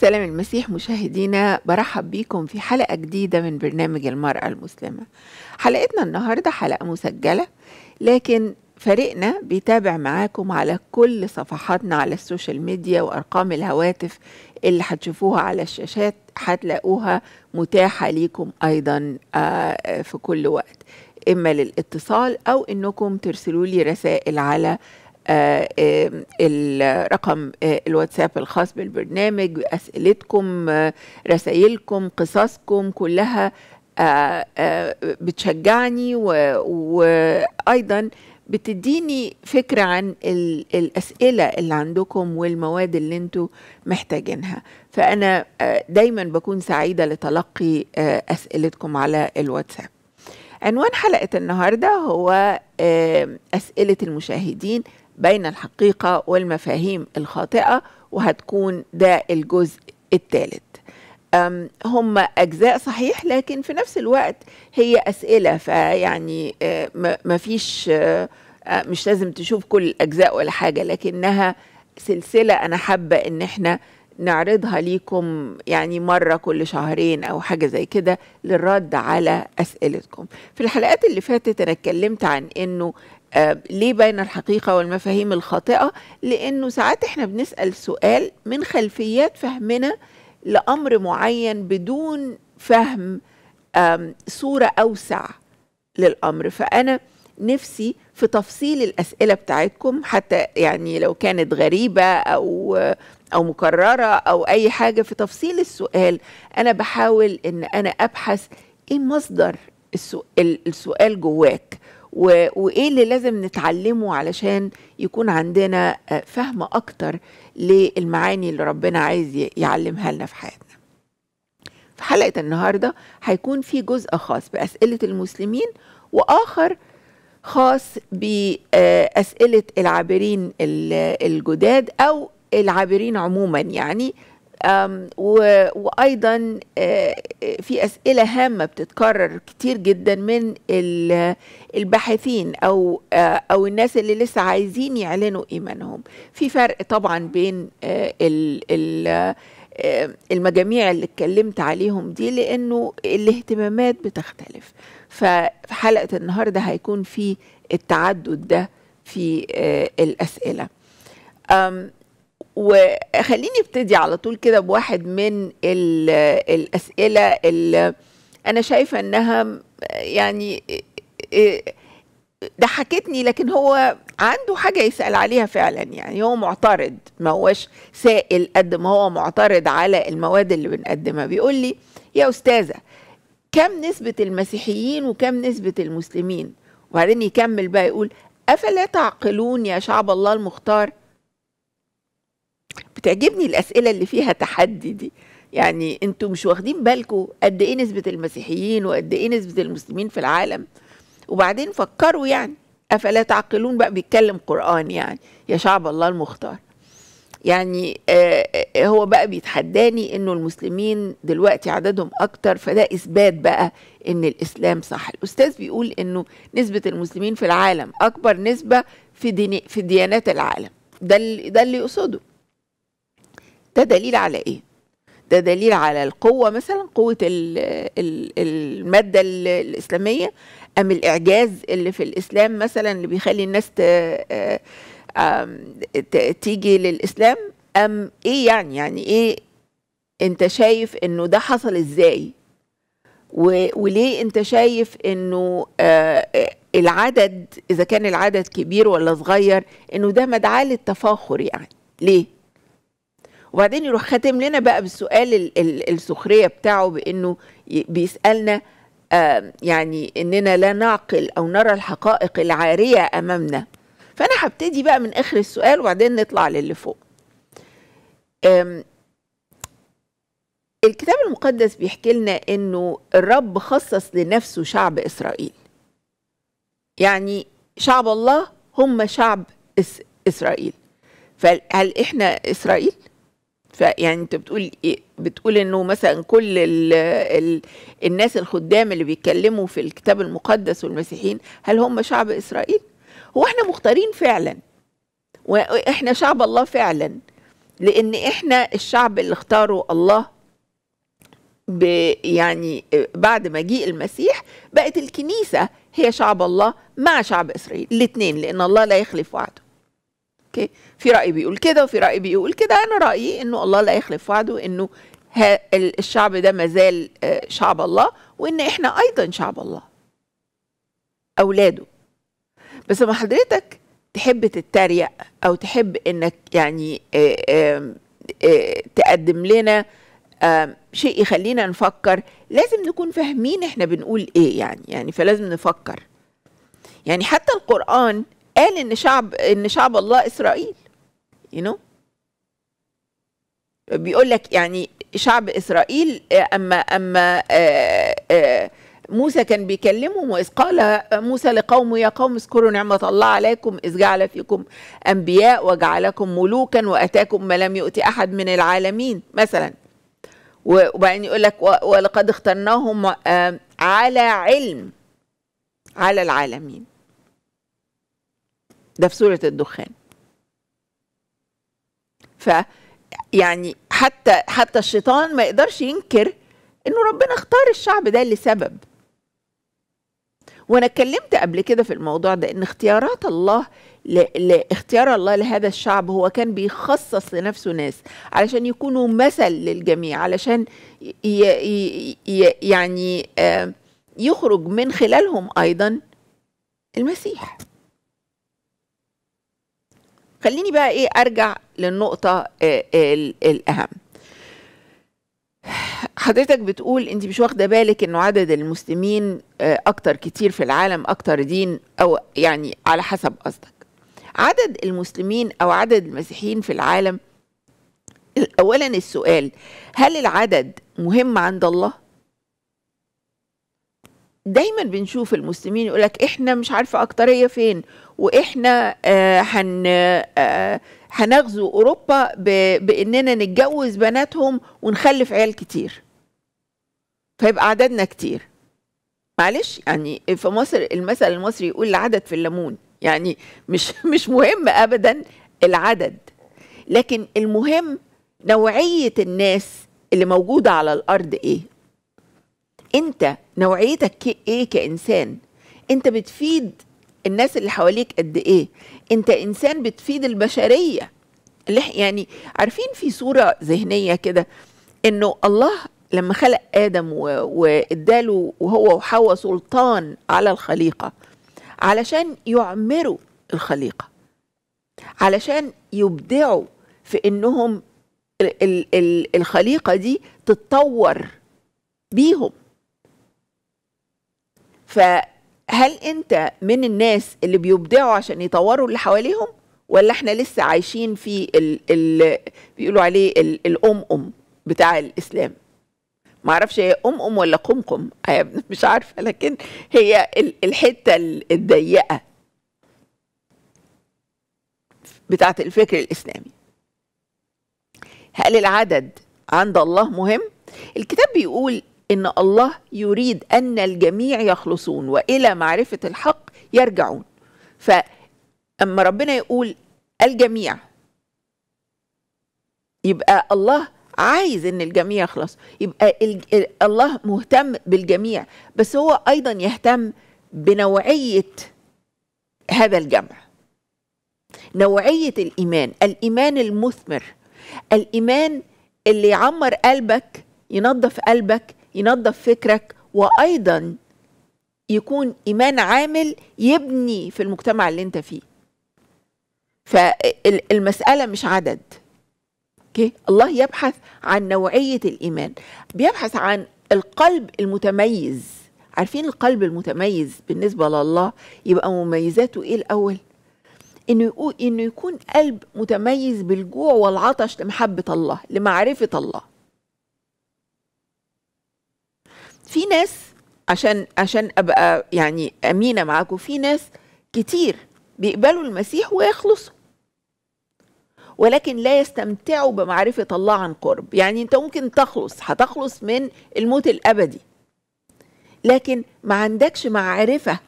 سلام المسيح مشاهدينا برحب بيكم في حلقة جديدة من برنامج المرأة المسلمة حلقتنا النهاردة حلقة مسجلة لكن فريقنا بيتابع معاكم على كل صفحاتنا على السوشيال ميديا وأرقام الهواتف اللي هتشوفوها على الشاشات هتلاقوها متاحة ليكم أيضا آه، آه، في كل وقت إما للاتصال أو إنكم ترسلوا لي رسائل على آه، آه، الرقم آه، الواتساب الخاص بالبرنامج أسئلتكم رسائلكم قصصكم كلها بتشجعني وأيضا بتديني فكرة عن الأسئلة اللي عندكم والمواد اللي انتوا محتاجينها فأنا دايما بكون سعيدة لتلقي أسئلتكم على الواتساب عنوان حلقة النهاردة هو أسئلة المشاهدين بين الحقيقة والمفاهيم الخاطئة وهتكون ده الجزء الثالث هم أجزاء صحيح لكن في نفس الوقت هي أسئلة فيعني آه، مفيش آه، آه، مش لازم تشوف كل الأجزاء ولا حاجة لكنها سلسلة أنا حابة إن احنا نعرضها ليكم يعني مرة كل شهرين أو حاجة زي كده للرد على أسئلتكم في الحلقات اللي فاتت أنا اتكلمت عن إنه آه، ليه بين الحقيقة والمفاهيم الخاطئة لأنه ساعات احنا بنسأل سؤال من خلفيات فهمنا لأمر معين بدون فهم صورة أوسع للأمر فأنا نفسي في تفصيل الأسئلة بتاعتكم حتى يعني لو كانت غريبة أو أو مكررة أو أي حاجة في تفصيل السؤال أنا بحاول إن أنا أبحث إيه مصدر السؤال, جواك وايه اللي لازم نتعلمه علشان يكون عندنا آه، فهم اكتر للمعاني اللي ربنا عايز يعلمها لنا في حياتنا في حلقه النهارده هيكون في جزء خاص باسئله المسلمين واخر خاص باسئله آه، العابرين الجداد او العابرين عموما يعني وايضا آه، آه، في اسئله هامه بتتكرر كتير جدا من الباحثين او آه، او الناس اللي لسه عايزين يعلنوا ايمانهم في فرق طبعا بين المجاميع اللي اتكلمت عليهم دي لانه الاهتمامات بتختلف ففي حلقه النهارده هيكون في التعدد ده في الاسئله وخليني ابتدي على طول كده بواحد من الاسئله اللي انا شايفه انها يعني ضحكتني لكن هو عنده حاجة يسأل عليها فعلا يعني هو معترض ما هوش سائل قد ما هو معترض على المواد اللي بنقدمها بيقول لي يا أستاذة كم نسبة المسيحيين وكم نسبة المسلمين وبعدين يكمل بقى يقول أفلا تعقلون يا شعب الله المختار بتعجبني الاسئله اللي فيها تحدي دي يعني انتوا مش واخدين بالكم قد ايه نسبه المسيحيين وقد ايه نسبه المسلمين في العالم وبعدين فكروا يعني افلا تعقلون بقى بيتكلم قران يعني يا شعب الله المختار يعني آه،, آه هو بقى بيتحداني انه المسلمين دلوقتي عددهم اكتر فده اثبات بقى ان الاسلام صح الاستاذ بيقول انه نسبه المسلمين في العالم اكبر نسبه في ديني في ديانات العالم ده ده اللي يقصده ده دليل على ايه ده دليل على القوه مثلا قوه الماده الاسلاميه ام الاعجاز اللي في الاسلام مثلا اللي بيخلي الناس آه، تيجي للاسلام ام ايه يعني يعني ايه انت شايف انه ده حصل ازاي وليه انت شايف انه آه، آه، العدد اذا كان العدد كبير ولا صغير انه ده مدعاه للتفاخر يعني ليه وبعدين يروح خاتم لنا بقى بالسؤال ال ال السخريه بتاعه بانه بيسالنا يعني اننا لا نعقل او نرى الحقائق العاريه امامنا فانا هبتدي بقى من اخر السؤال وبعدين نطلع للي فوق الكتاب المقدس بيحكي لنا انه الرب خصص لنفسه شعب اسرائيل يعني شعب الله هم شعب إس اسرائيل فهل احنا اسرائيل فيعني انت بتقول إيه؟ بتقول انه مثلا كل الـ الـ الناس الخدام اللي بيتكلموا في الكتاب المقدس والمسيحيين هل هم شعب اسرائيل؟ هو احنا مختارين فعلا واحنا شعب الله فعلا لان احنا الشعب اللي اختاره الله يعني بعد مجيء المسيح بقت الكنيسه هي شعب الله مع شعب اسرائيل الاثنين لان الله لا يخلف وعده اوكي في راي بيقول كده وفي راي بيقول كده انا رايي انه الله لا يخلف وعده انه الشعب ده مازال آه، شعب الله وان احنا ايضا شعب الله اولاده بس ما حضرتك تحب تتريق او تحب انك يعني آه، آه، تقدم لنا شيء يخلينا نفكر لازم نكون فاهمين احنا بنقول ايه يعني يعني فلازم نفكر يعني حتى القرآن قال ان شعب ان شعب الله اسرائيل يو you know? بيقول لك يعني شعب اسرائيل اما اما آآ آه، آآ آه، موسى كان بيكلمهم واذ قال موسى لقومه يا قوم اذكروا نعمه الله عليكم اذ جعل فيكم انبياء وجعلكم ملوكا واتاكم ما لم يؤتي احد من العالمين مثلا وبعدين يقول لك ولقد اخترناهم آه، على علم على العالمين ده في سورة الدخان ف يعني حتى حتى الشيطان ما يقدرش ينكر انه ربنا اختار الشعب ده لسبب وانا اتكلمت قبل كده في الموضوع ده ان اختيارات الله لاختيار الله لهذا الشعب هو كان بيخصص لنفسه ناس علشان يكونوا مثل للجميع علشان ي... ي... ي... يعني آ... آه، يخرج من خلالهم ايضا المسيح خليني بقى ايه ارجع للنقطه آه، آه، الاهم حضرتك بتقول انت مش واخده بالك انه عدد المسلمين آه، اكتر كتير في العالم اكتر دين او يعني على حسب قصدك عدد المسلمين او عدد المسيحيين في العالم اولا السؤال هل العدد مهم عند الله دايما بنشوف المسلمين يقول لك احنا مش عارفه اكتريه فين واحنا آه هن آه هنغزو اوروبا باننا نتجوز بناتهم ونخلف عيال كتير فيبقى عددنا كتير معلش يعني في مصر المثل المصري يقول العدد في الليمون يعني مش مش مهم ابدا العدد لكن المهم نوعيه الناس اللي موجوده على الارض ايه انت نوعيتك ايه كانسان انت بتفيد الناس اللي حواليك قد ايه انت انسان بتفيد البشريه يعني عارفين في صوره ذهنيه كده انه الله لما خلق ادم واداله وهو وحواء سلطان على الخليقه علشان يعمروا الخليقه علشان يبدعوا في انهم الخليقه دي تتطور بيهم فهل انت من الناس اللي بيبدعوا عشان يطوروا اللي حواليهم ولا احنا لسه عايشين في ال ال بيقولوا عليه ال الام ام بتاع الاسلام معرفش هي ام ام ولا قمقم مش عارفه لكن هي الحته الضيقه بتاعت الفكر الاسلامي هل العدد عند الله مهم الكتاب بيقول ان الله يريد ان الجميع يخلصون والى معرفه الحق يرجعون فاما ربنا يقول الجميع يبقى الله عايز ان الجميع يخلص يبقى الله مهتم بالجميع بس هو ايضا يهتم بنوعيه هذا الجمع نوعيه الايمان الايمان المثمر الايمان اللي يعمر قلبك ينظف قلبك ينظف فكرك وايضا يكون ايمان عامل يبني في المجتمع اللي انت فيه فالمساله مش عدد اوكي الله يبحث عن نوعيه الايمان بيبحث عن القلب المتميز عارفين القلب المتميز بالنسبه لله يبقى مميزاته ايه الاول انه انه يكون قلب متميز بالجوع والعطش لمحبه الله لمعرفه الله في ناس عشان عشان ابقى يعني امينه معاكم في ناس كتير بيقبلوا المسيح ويخلصوا ولكن لا يستمتعوا بمعرفه الله عن قرب يعني انت ممكن تخلص هتخلص من الموت الابدي لكن ما عندكش معرفه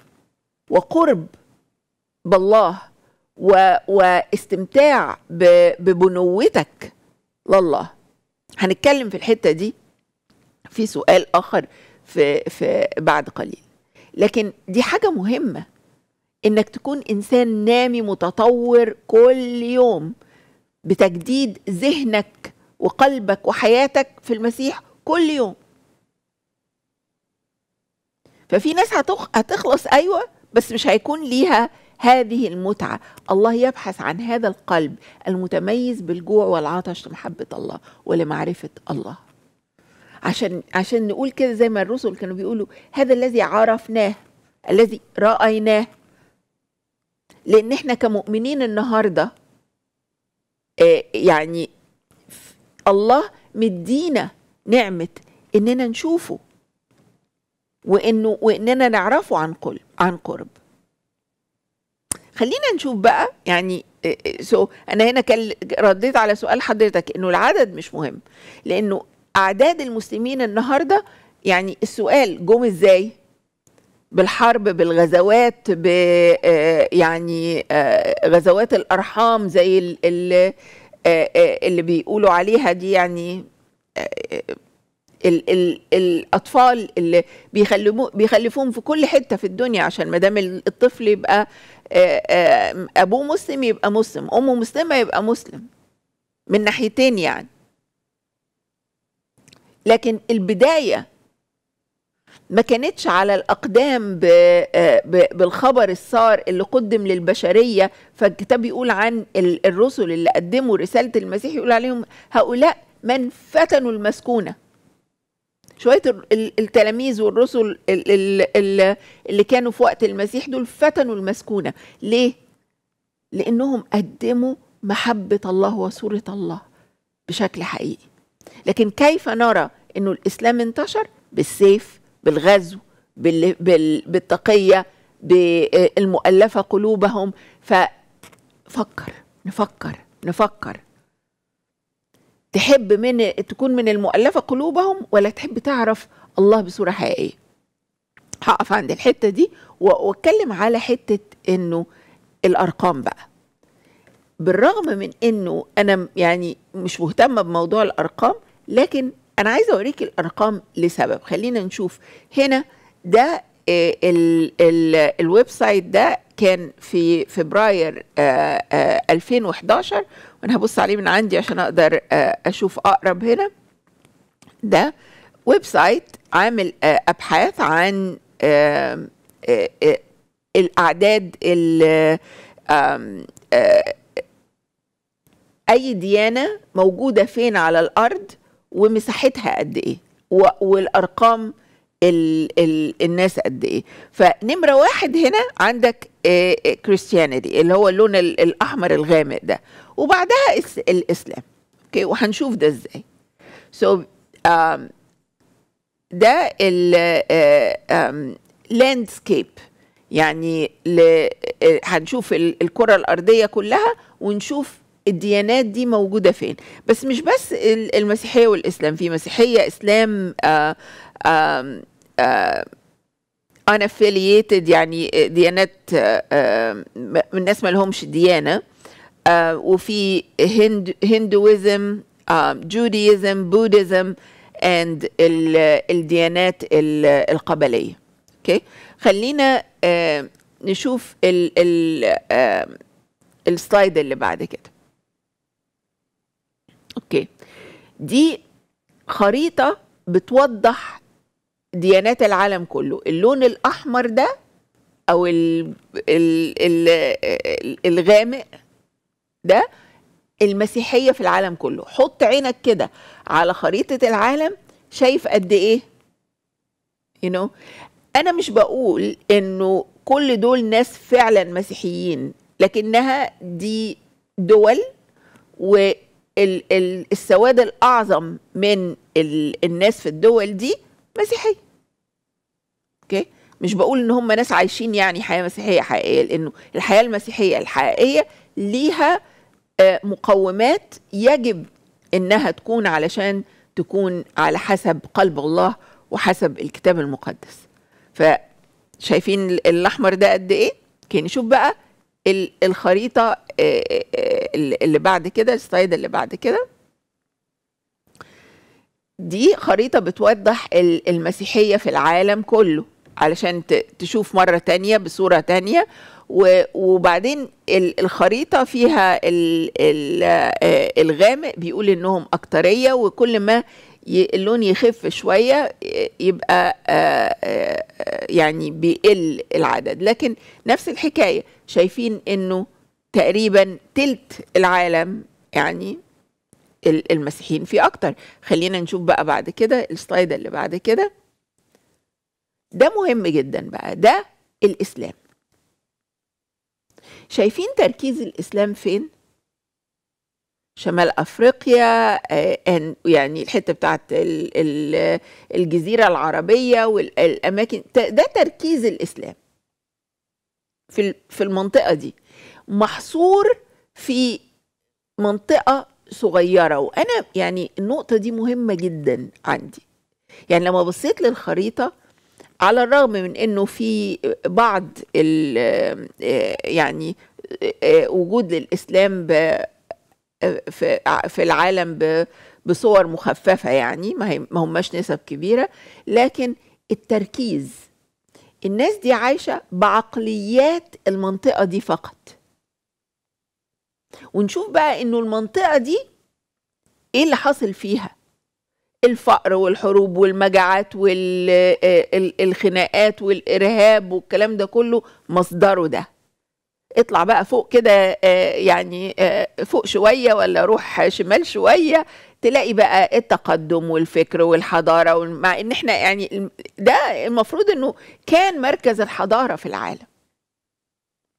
وقرب بالله و... واستمتاع ب... ببنوتك لله هنتكلم في الحته دي في سؤال اخر في في بعد قليل لكن دي حاجه مهمه انك تكون انسان نامي متطور كل يوم بتجديد ذهنك وقلبك وحياتك في المسيح كل يوم ففي ناس هتخلص ايوه بس مش هيكون ليها هذه المتعه الله يبحث عن هذا القلب المتميز بالجوع والعطش لمحبه الله ولمعرفه الله عشان عشان نقول كده زي ما الرسل كانوا بيقولوا هذا الذي عرفناه الذي رأيناه لأن احنا كمؤمنين النهارده آه، يعني الله مدينا نعمة إننا نشوفه وإنه وإننا نعرفه عن قرب عن قرب خلينا نشوف بقى يعني سو آه، آه، انا هنا كان رديت على سؤال حضرتك انه العدد مش مهم لانه اعداد المسلمين النهارده يعني السؤال جم ازاي بالحرب بالغزوات ب آه، يعني آه، غزوات الارحام زي اللي, آه، اللي بيقولوا عليها دي يعني الـ الـ الاطفال اللي بيخلفوهم في كل حته في الدنيا عشان ما دام الطفل يبقى ابوه مسلم يبقى مسلم امه مسلمه يبقى مسلم من ناحيتين يعني لكن البدايه ما كانتش على الاقدام آه، بالخبر السار اللي قدم للبشريه فالكتاب يقول عن الرسل اللي قدموا رساله المسيح يقول عليهم هؤلاء من فتنوا المسكونه شويه التلاميذ والرسل اللي كانوا في وقت المسيح دول فتنوا المسكونه ليه لانهم قدموا محبه الله وصوره الله بشكل حقيقي لكن كيف نرى انه الاسلام انتشر بالسيف بالغزو بال... بال... بالتقيه بالمؤلفه قلوبهم ففكر نفكر نفكر تحب من تكون من المؤلفه قلوبهم ولا تحب تعرف الله بصوره حقيقيه هقف عند الحته دي واتكلم على حته انه الارقام بقى بالرغم من انه انا يعني مش مهتمه بموضوع الارقام لكن انا عايزه اوريك الارقام لسبب خلينا نشوف هنا ده آه، الويب سايت ده كان في فبراير 2011 آه، آه، وانا هبص عليه من عندي عشان اقدر اشوف اقرب هنا ده ويب سايت عامل ابحاث عن الاعداد ال اي ديانه موجوده فين على الارض ومساحتها قد ايه والارقام الـ الـ الناس قد ايه فنمره واحد هنا عندك كريستيانيتي آه، آه، اللي هو اللون الاحمر الغامق ده وبعدها الاسلام اوكي وهنشوف ده ازاي سو so, um, ده اللاندسكيب uh, um, يعني آه، هنشوف الكره الارضيه كلها ونشوف الديانات دي موجودة فين بس مش بس المسيحية والإسلام في مسيحية إسلام آآ آه، آآ آآ آه، unaffiliated يعني ديانات آه، الناس ما لهمش ديانة وفي هند هندويزم جوديزم بوديزم اند الديانات القبلية اوكي okay. خلينا نشوف ال ال السلايد اللي بعد كده اوكي دي خريطه بتوضح ديانات العالم كله اللون الاحمر ده او ال ال الـ الغامق ده المسيحيه في العالم كله حط عينك كده على خريطه العالم شايف قد ايه you know انا مش بقول انه كل دول ناس فعلا مسيحيين لكنها دي دول و ال ال السواد الاعظم من ال الناس في الدول دي مسيحيه اوكي مش بقول ان هم ناس عايشين يعني حياه مسيحيه حقيقيه لانه الحياه المسيحيه الحقيقيه ليها آه، مقومات يجب انها تكون علشان تكون على حسب قلب الله وحسب الكتاب المقدس فشايفين الاحمر ده قد ايه كان نشوف بقى الخريطه اللي بعد كده السلايد اللي بعد كده دي خريطه بتوضح المسيحيه في العالم كله علشان تشوف مره تانية بصوره تانية وبعدين الخريطه فيها الغامق بيقول انهم اكتريه وكل ما اللون يخف شويه يبقى يعني بيقل العدد لكن نفس الحكايه شايفين انه تقريبا تلت العالم يعني المسيحيين في اكتر خلينا نشوف بقى بعد كده السلايد اللي بعد كده ده مهم جدا بقى ده الاسلام شايفين تركيز الاسلام فين شمال افريقيا آه، يعني الحته بتاعت الجزيره العربيه والاماكن ده تركيز الاسلام في في المنطقه دي محصور في منطقه صغيره وانا يعني النقطه دي مهمه جدا عندي يعني لما بصيت للخريطه على الرغم من انه في بعض آه، يعني آه، آه، وجود للاسلام في العالم بصور مخففه يعني ما هماش نسب كبيره لكن التركيز الناس دي عايشة بعقليات المنطقة دي فقط ونشوف بقى انه المنطقة دي ايه اللي حاصل فيها الفقر والحروب والمجاعات والخناقات آه، والارهاب والكلام ده كله مصدره ده اطلع بقى فوق كده آه، يعني آه، فوق شويه ولا روح شمال شويه تلاقي بقى التقدم والفكر والحضاره مع ان احنا يعني ده المفروض انه كان مركز الحضاره في العالم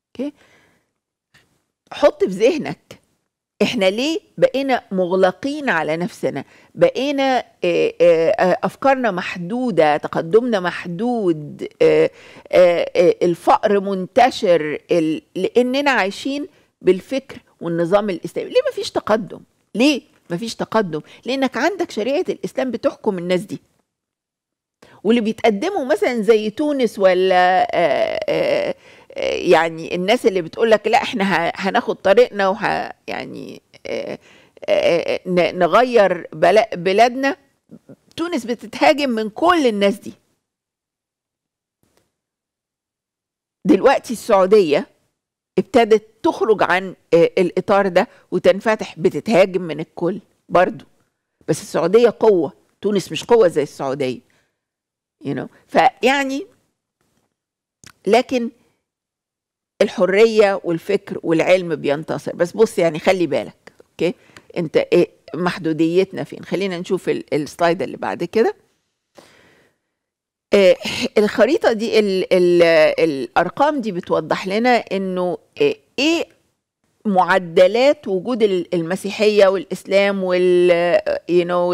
اوكي حط في ذهنك احنا ليه بقينا مغلقين على نفسنا بقينا افكارنا محدوده تقدمنا محدود الفقر منتشر لاننا عايشين بالفكر والنظام الاسلامي ليه ما فيش تقدم ليه مفيش تقدم لانك عندك شريعه الاسلام بتحكم الناس دي واللي بيتقدموا مثلا زي تونس ولا آآ آه، آآ آه، آه، يعني الناس اللي بتقول لك لا احنا هناخد طريقنا وه يعني آآ نغير بلادنا تونس بتتهاجم من كل الناس دي دلوقتي السعوديه ابتدت تخرج عن آه، الاطار ده وتنفتح بتتهاجم من الكل برضو بس السعوديه قوه تونس مش قوه زي السعوديه you know. فيعني لكن الحريه والفكر والعلم بينتصر بس بص يعني خلي بالك اوكي انت ايه محدوديتنا فين خلينا نشوف السلايد اللي بعد كده آه، الخريطه دي الـ الـ الارقام دي بتوضح لنا انه آه، ايه معدلات وجود المسيحيه والاسلام وال يو آه، نو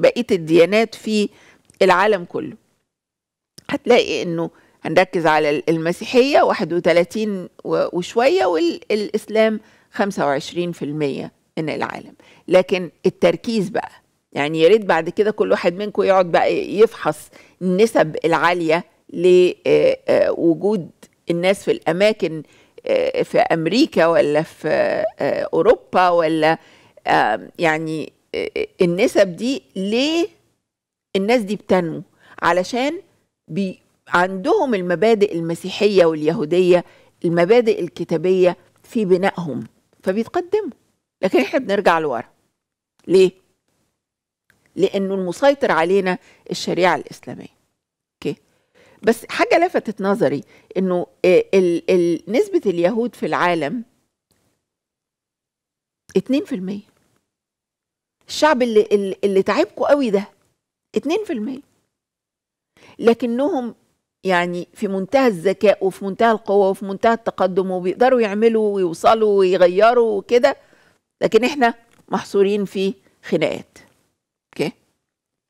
بقيه الديانات في العالم كله هتلاقي انه هنركز على المسيحيه 31 وشويه والاسلام 25% من العالم لكن التركيز بقى يعني يا ريت بعد كده كل واحد منكم يقعد بقى يفحص النسب العاليه لوجود آه، آه، الناس في الاماكن آه، في امريكا ولا في اوروبا ولا يعني النسب دي ليه الناس دي بتنمو علشان بي عندهم المبادئ المسيحيه واليهوديه المبادئ الكتابيه في بنائهم فبيتقدموا لكن احنا بنرجع لورا ليه لانه المسيطر علينا الشريعه الاسلاميه اوكي بس حاجه لفتت نظري انه آه، ال ال نسبه اليهود في العالم 2% الشعب اللي اللي, اللي تعبكم قوي ده 2% لكنهم يعني في منتهى الذكاء وفي منتهى القوه وفي منتهى التقدم وبيقدروا يعملوا ويوصلوا ويغيروا وكده لكن احنا محصورين في خناقات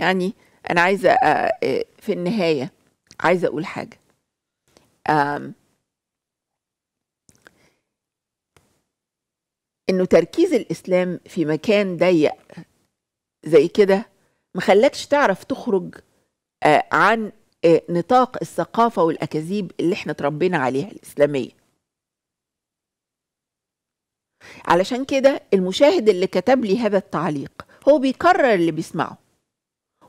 يعني انا عايزه آه، آه، في النهايه عايزه اقول حاجه انه تركيز الاسلام في مكان ضيق زي كده مخلكش تعرف تخرج آه، عن نطاق الثقافة والأكاذيب اللي احنا تربينا عليها الإسلامية علشان كده المشاهد اللي كتب لي هذا التعليق هو بيكرر اللي بيسمعه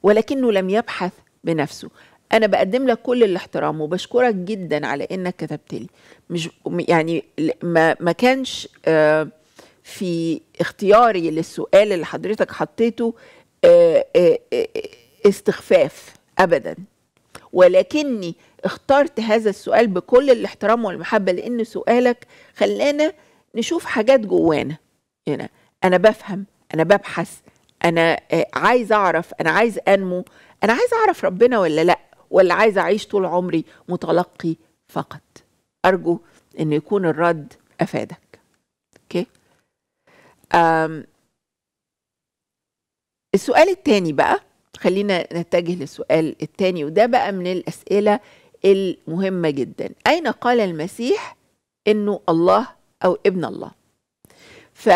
ولكنه لم يبحث بنفسه انا بقدم لك كل الاحترام وبشكرك جدا على انك كتبت لي مش يعني ما ما كانش آه، في اختياري للسؤال اللي حضرتك حطيته آه، آه، استخفاف ابدا ولكني اخترت هذا السؤال بكل الاحترام والمحبه لان سؤالك خلانا نشوف حاجات جوانا هنا يعني انا بفهم انا ببحث انا آه، عايز اعرف انا عايز انمو انا عايز اعرف ربنا ولا لا ولا عايز اعيش طول عمري متلقي فقط ارجو ان يكون الرد افادك اوكي أم السؤال الثاني بقى خلينا نتجه للسؤال الثاني وده بقى من الاسئله المهمه جدا اين قال المسيح انه الله او ابن الله ف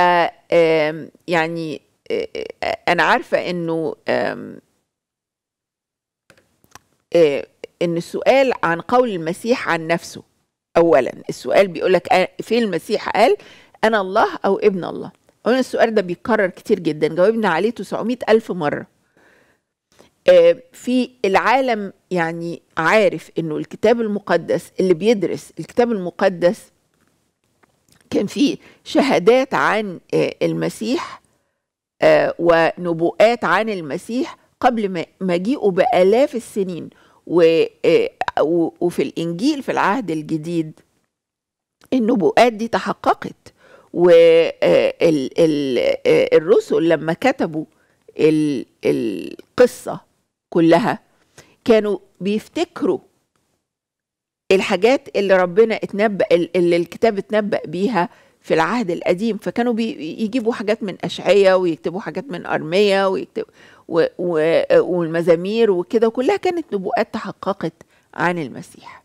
يعني انا عارفه انه آه، ان السؤال عن قول المسيح عن نفسه اولا السؤال بيقول لك آه، فين المسيح قال انا الله او ابن الله أنا السؤال ده بيتكرر كتير جدا جاوبنا عليه 900 الف مره آه، في العالم يعني عارف انه الكتاب المقدس اللي بيدرس الكتاب المقدس كان فيه شهادات عن المسيح آه، ونبوءات عن المسيح قبل مجيئه بآلاف السنين آه، وفي الإنجيل في العهد الجديد النبوءات دي تحققت والرسل آه، لما كتبوا القصة كلها كانوا بيفتكروا الحاجات اللي ربنا اتنبأ اللي الكتاب اتنبأ بيها في العهد القديم فكانوا بيجيبوا حاجات من أشعية ويكتبوا حاجات من أرمية ويكتب و... و... والمزامير وكده وكلها كانت نبوءات تحققت عن المسيح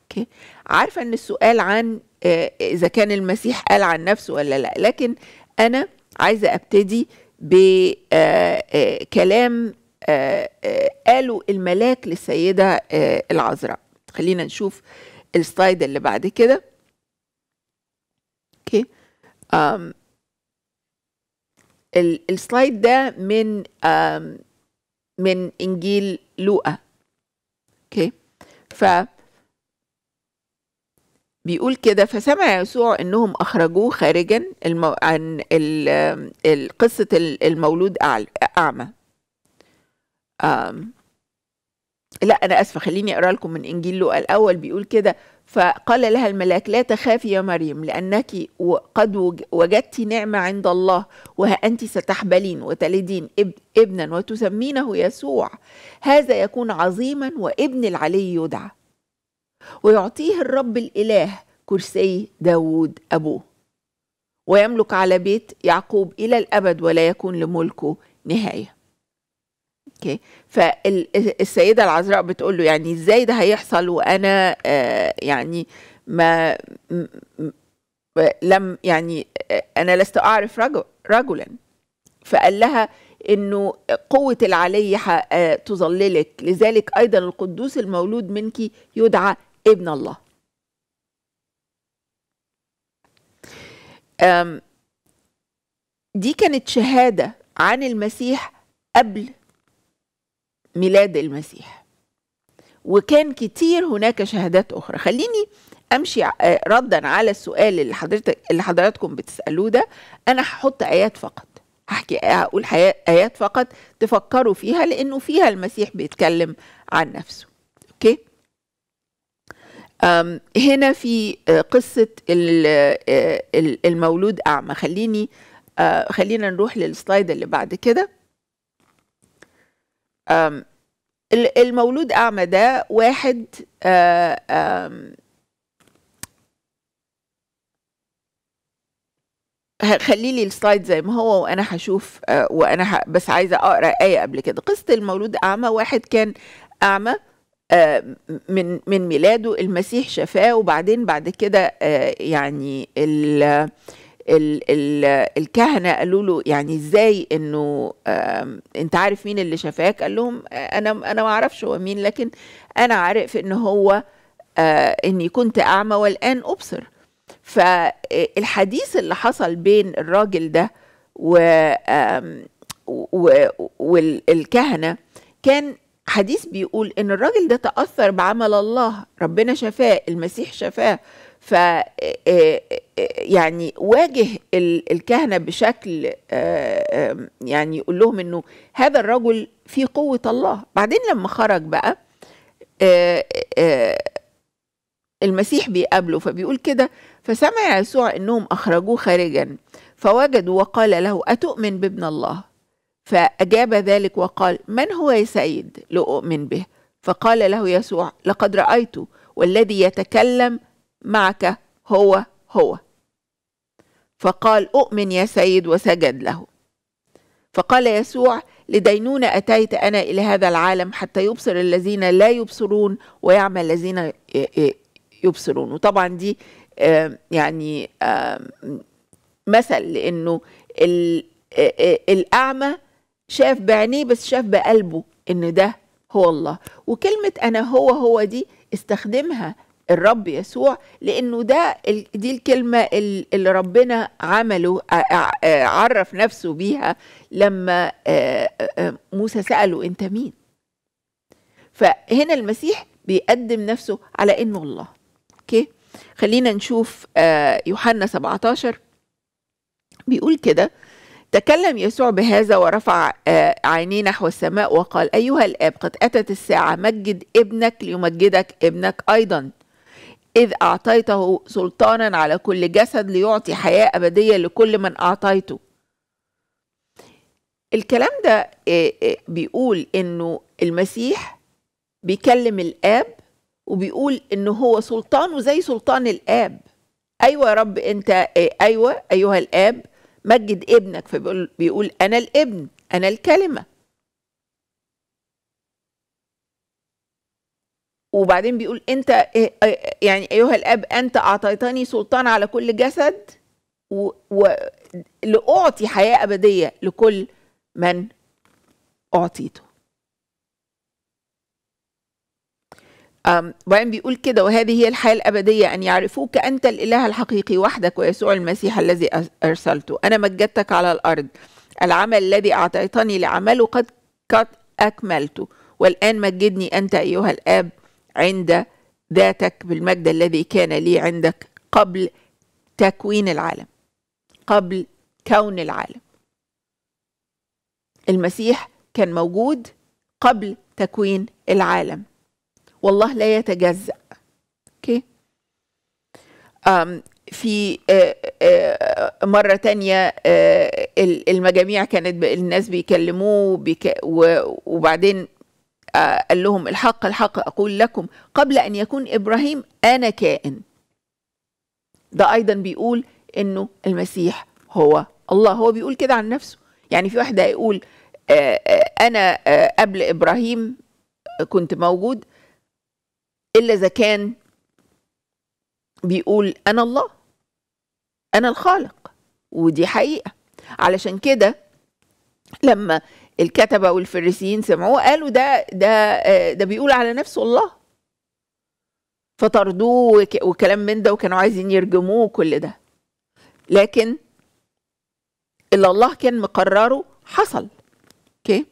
اوكي عارفه ان السؤال عن آه، اذا كان المسيح قال عن نفسه ولا لا لكن انا عايزه ابتدي بكلام آه، آه، قاله الملاك للسيده العذراء خلينا نشوف السلايد اللي بعد كده Um, السلايد ده من um, من انجيل لوقا اوكي ف بيقول كده فسمع يسوع انهم اخرجوه خارجا المو... عن ال... قصه المولود أعلى... اعمى أم... Um, لا انا اسفه خليني اقرا لكم من انجيل لوقا الاول بيقول كده فقال لها الملاك لا تخافي يا مريم لأنك قد وجدت نعمة عند الله وها أنت ستحبلين وتلدين ابنا وتسمينه يسوع هذا يكون عظيما وابن العلي يدعى ويعطيه الرب الإله كرسي داود أبوه ويملك على بيت يعقوب إلى الأبد ولا يكون لملكه نهايه اوكي فالسيده العذراء بتقول له يعني ازاي ده هيحصل وانا آه، يعني ما لم يعني آه، انا لست اعرف رجل رجلا فقال لها انه قوه العلي آه، تظللك لذلك ايضا القدوس المولود منك يدعى ابن الله دي كانت شهاده عن المسيح قبل ميلاد المسيح وكان كتير هناك شهادات اخرى خليني امشي آه، ردا على السؤال اللي حضرتك اللي حضراتكم بتسالوه ده انا هحط ايات فقط هحكي اقول ايات فقط تفكروا فيها لانه فيها المسيح بيتكلم عن نفسه اوكي هنا في آه، قصة آه، المولود أعمى خليني خلينا نروح للسلايد اللي بعد كده المولود أعمى ده واحد آه، خلي لي السلايد زي ما هو وانا هشوف آه، وانا بس عايزه اقرا ايه قبل كده قصه المولود اعمى واحد كان اعمى آه، من من ميلاده المسيح شفاه وبعدين بعد كده يعني ال ال الكهنه قالوا له يعني ازاي انه انت عارف مين اللي شفاك قال لهم آه، انا انا ما اعرفش هو مين لكن انا عارف ان هو آه، اني كنت اعمى والان ابصر فالحديث آه، اللي حصل بين الراجل ده و والكهنه كان حديث بيقول ان الراجل ده تاثر بعمل الله ربنا شفاه المسيح شفاه ف آه، آه، آه، يعني واجه الكهنه بشكل يعني يقول لهم انه هذا الرجل في قوه الله بعدين لما خرج بقى المسيح بيقابله فبيقول كده فسمع يسوع انهم اخرجوه خارجا فوجدوا وقال له اتؤمن بابن الله فاجاب ذلك وقال من هو يا سيد لاؤمن به فقال له يسوع لقد رايته والذي يتكلم معك هو هو فقال اؤمن يا سيد وسجد له فقال يسوع لدينون أتيت أنا إلى هذا العالم حتى يبصر الذين لا يبصرون ويعمل الذين يبصرون وطبعا دي يعني مثل لأنه الأعمى شاف بعينيه بس شاف بقلبه إن ده هو الله وكلمة أنا هو هو دي استخدمها الرب يسوع لانه ده دي الكلمه اللي ربنا عمله عرف نفسه بيها لما موسى ساله انت مين فهنا المسيح بيقدم نفسه على انه الله اوكي خلينا نشوف يوحنا 17 بيقول كده تكلم يسوع بهذا ورفع عينيه نحو السماء وقال أيها الآب قد أتت الساعة مجد ابنك ليمجدك ابنك أيضا إذ أعطيته سلطانا على كل جسد ليعطي حياة أبدية لكل من أعطيته الكلام ده بيقول إنه المسيح بيكلم الآب وبيقول إن هو سلطانه زي سلطان الآب أيوة يا رب أنت أيوة أيها الآب مجد ابنك فبيقول بيقول أنا الابن أنا الكلمة وبعدين بيقول انت إيه، إيه، إيه، يعني ايها الاب انت اعطيتني سلطان على كل جسد ولاعطي حياه ابديه لكل من اعطيته وبعدين بيقول كده وهذه هي الحياه الابديه ان يعرفوك انت الاله الحقيقي وحدك ويسوع المسيح الذي ارسلته انا مجدتك على الارض العمل الذي اعطيتني لعمله قد قد اكملته والان مجدني انت ايها الاب عند ذاتك بالمجد الذي كان لي عندك قبل تكوين العالم قبل كون العالم المسيح كان موجود قبل تكوين العالم والله لا يتجزأ اوكي في آه، آه، مرة تانية آه، المجاميع كانت الناس بيكلموه وبعدين آه، قال لهم الحق الحق أقول لكم قبل أن يكون إبراهيم أنا كائن ده أيضا بيقول أنه المسيح هو الله هو بيقول كده عن نفسه يعني في واحد هيقول آه، آه، أنا قبل إبراهيم كنت موجود إلا إذا كان بيقول أنا الله أنا الخالق ودي حقيقة علشان كده لما الكتبه والفريسيين سمعوه قالوا ده ده آه، ده بيقول على نفسه الله فطردوه وكلام من ده وكانوا عايزين يرجموه وكل ده لكن اللي الله كان مقرره حصل اوكي